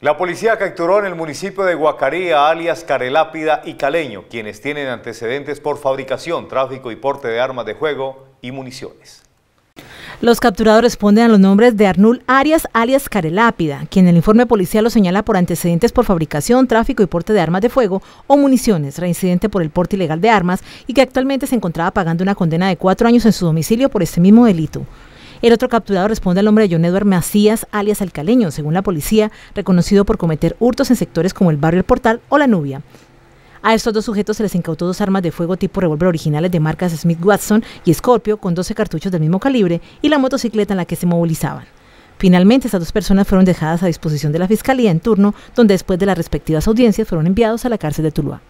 La policía capturó en el municipio de Guacarí a alias Carelápida y Caleño, quienes tienen antecedentes por fabricación, tráfico y porte de armas de juego y municiones. Los capturados responden a los nombres de Arnul Arias, alias Carelápida, quien el informe policial lo señala por antecedentes por fabricación, tráfico y porte de armas de fuego o municiones, reincidente por el porte ilegal de armas y que actualmente se encontraba pagando una condena de cuatro años en su domicilio por este mismo delito. El otro capturado responde al hombre de John Edward Macías, alias Alcaleño, según la policía, reconocido por cometer hurtos en sectores como el barrio El Portal o La Nubia. A estos dos sujetos se les incautó dos armas de fuego tipo revólver originales de marcas Smith Watson y Scorpio con 12 cartuchos del mismo calibre y la motocicleta en la que se movilizaban. Finalmente, estas dos personas fueron dejadas a disposición de la Fiscalía en turno, donde después de las respectivas audiencias fueron enviados a la cárcel de Tuluá.